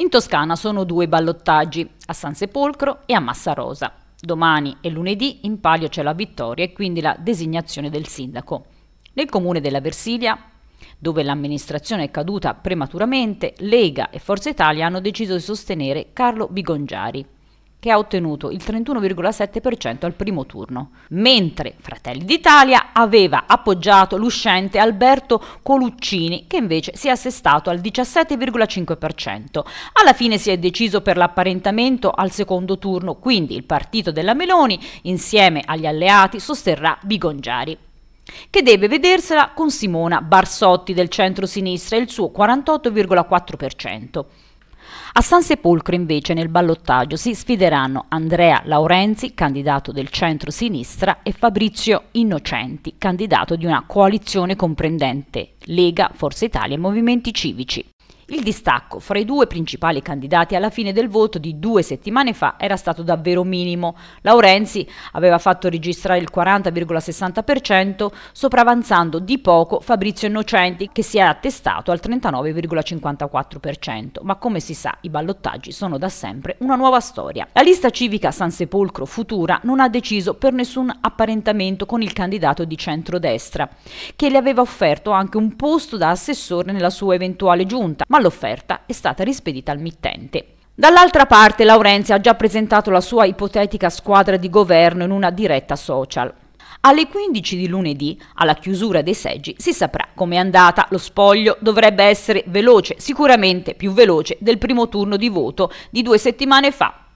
In Toscana sono due ballottaggi, a San Sepolcro e a Massa Rosa. Domani e lunedì in palio c'è la vittoria e quindi la designazione del sindaco. Nel comune della Versilia, dove l'amministrazione è caduta prematuramente, Lega e Forza Italia hanno deciso di sostenere Carlo Bigongiari, che ha ottenuto il 31,7% al primo turno, mentre Fratelli d'Italia aveva appoggiato l'uscente Alberto Coluccini, che invece si è assestato al 17,5%. Alla fine si è deciso per l'apparentamento al secondo turno, quindi il partito della Meloni, insieme agli alleati, sosterrà Bigongiari che deve vedersela con Simona Barsotti del centro-sinistra e il suo 48,4%. A San Sepolcro invece nel ballottaggio si sfideranno Andrea Laurenzi, candidato del centro-sinistra, e Fabrizio Innocenti, candidato di una coalizione comprendente Lega, Forza Italia e Movimenti Civici. Il distacco fra i due principali candidati alla fine del voto di due settimane fa era stato davvero minimo. Laurenzi aveva fatto registrare il 40,60%, sopravanzando di poco Fabrizio Innocenti che si è attestato al 39,54%. Ma come si sa, i ballottaggi sono da sempre una nuova storia. La lista civica San Sepolcro Futura non ha deciso per nessun apparentamento con il candidato di centrodestra, che le aveva offerto anche un posto da assessore nella sua eventuale giunta, ma l'offerta è stata rispedita al mittente. Dall'altra parte Laurenzi ha già presentato la sua ipotetica squadra di governo in una diretta social. Alle 15 di lunedì, alla chiusura dei seggi, si saprà com'è andata. Lo spoglio dovrebbe essere veloce, sicuramente più veloce del primo turno di voto di due settimane fa.